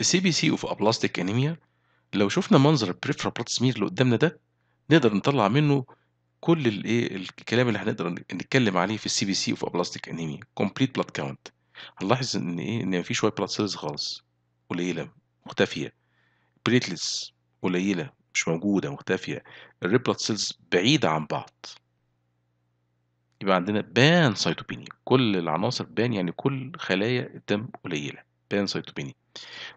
السي بي سي اوف ابلاستيك انيميا لو شفنا منظر البريفرا بلاد سمير اللي قدامنا ده نقدر نطلع منه كل الايه الكلام اللي هنقدر نتكلم عليه في السي بي سي اوف ابلاستيك انيميا كومبليت بلاد كاونت هنلاحظ ان ايه ان مفيش وايت بلاد سيلز خالص قليله مختفيه بريتلس قليله مش موجوده مختفيه الريد بلاد سيلز بعيده عن بعض يبقى عندنا بان سايتوبينيا كل العناصر بان يعني كل خلايا الدم قليله بان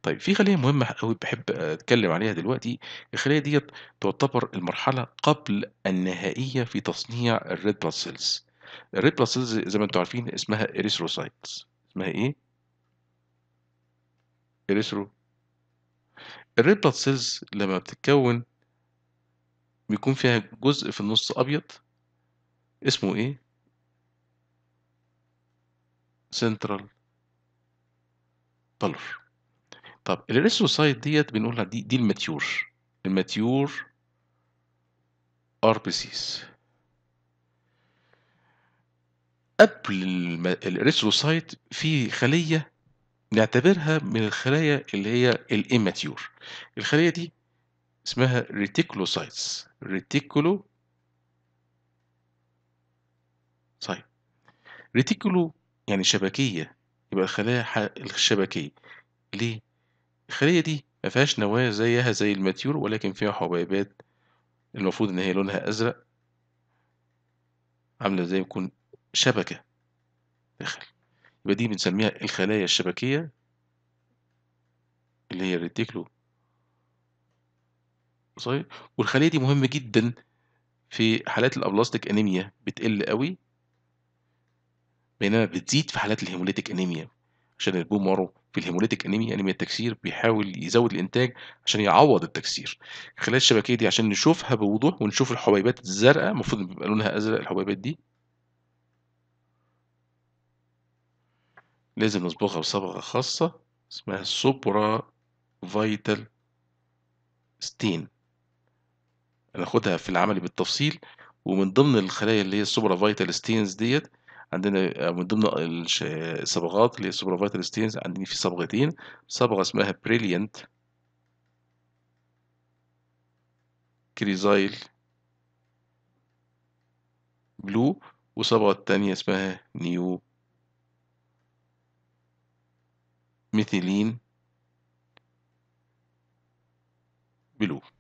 طيب في خلية مهمة قوي بحب أتكلم عليها دلوقتي الخلية ديت تعتبر المرحلة قبل النهائية في تصنيع الريد بلاد سيلز الريد بلاد سيلز زي ما انتم عارفين اسمها إريثروسايتس اسمها إيه؟ إريثرو الريد بلاد سيلز لما بتتكون بيكون فيها جزء في النص أبيض اسمه إيه؟ سنترال طلر طب الريستوسايت ديت بنقول لها دي دي الماتيور الماتيور ار بي سيز قبل الريستوسايت في خليه نعتبرها من الخلايا اللي هي الاماتيور الخليه دي اسمها ريتيكولوسايتس ريتيكولو سايت ريتيكولو يعني شبكيه يبقى الخلايا الشبكية ليه؟ الخلية دي مفيهاش نواة زيها زي الماتيور ولكن فيها حبيبات المفروض إن هي لونها أزرق عاملة زي ما يكون شبكة داخل يبقى دي بنسميها الخلايا الشبكية اللي هي الريتيكلو صحيح والخلية دي مهمة جدا في حالات الأبلاستيك أنيميا بتقل قوي بينما بتزيد في حالات الهيموليتيك أنيميا عشان البون مارو في الهيموليتيك أنيميا أنيميا يعني التكسير بيحاول يزود الإنتاج عشان يعوض التكسير خلال الشبكية دي عشان نشوفها بوضوح ونشوف الحبيبات الزرقاء المفروض بيبقى لونها أزرق الحبيبات دي لازم نصبغها بصبغة خاصة اسمها سوبرا فايتال ستين هناخدها في العمل بالتفصيل ومن ضمن الخلايا اللي هي السوبرا فايتال ستينز ديت عندنا آه، من ضمن الصبغات اللي هي السوبرفايزر ستينز عندنا في صبغتين صبغة اسمها بريليانت كريزايل بلو وصبغة تانية اسمها نيو ميثيلين بلو